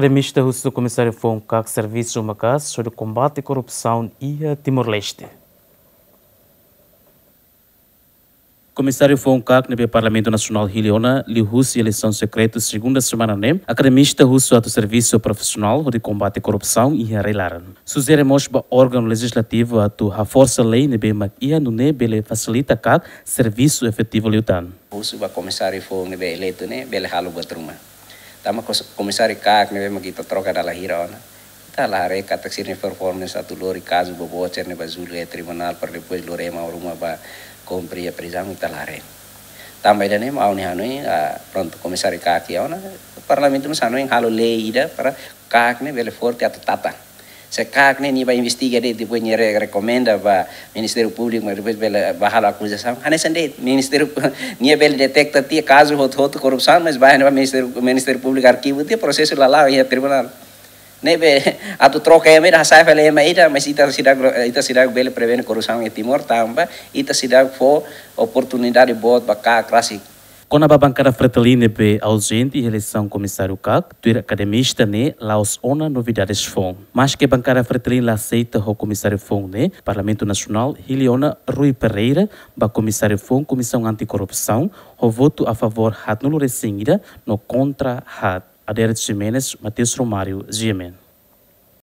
Gremista russo do comissário Fon Kak Serviços Macas sobre o combate à corrupção e a Timor-Leste. Comissário Fon Kak no Parlamento Nacional de Hiliona, li Rússia eleição secreta segunda semana nem, academista russo ato serviço profissional de combate à corrupção e a relaram. Suzere mosba órgão legislativo ato a força lei no bem maquia no ne bele facilita Kak serviço efetivo liutan. Russo o comissário foi ne eleito ne bele halo batruma. Tama komisari kak ne ma kita troka dalla hirona. Tala hare kata sini performance satu lori kazu bo voucher ne bazulu e tribunal per depois lore ma uruma ba compri e prisam tala hare. Tama ida ne ma hanoi a pronto komisari kak ya ona parlamentum sanoi halo leida para kak ne bele forte atau tata sekarang ini ni ba investiga det depois ni recomenda ba Ministério Público mas bela barra a acusação hane sende Ministério bela bel detecta ti hot hot korupsi mas ba ba Ministério Ministério Público arquivo ti processo lá lá tribunal ne be atu troca mereka saya sai fele ma ida mas ita sidak itu sidak bela prevene korupsi e Timur tambah itu sidak fo oportunidade bot ba klasik Quando a bancada Frateline é ausente em relação ao comissário CAC, o academista, né, lá os ona novidades fom. Mas que a bancada Frateline aceita o comissário fom, né, Parlamento Nacional, Hiliona Rui Pereira, ba comissário fom, Comissão Anticorrupção, o voto a favor hat nulo recingira, no contra Rat. Adere Jiménez, Matheus Romário, Giemen.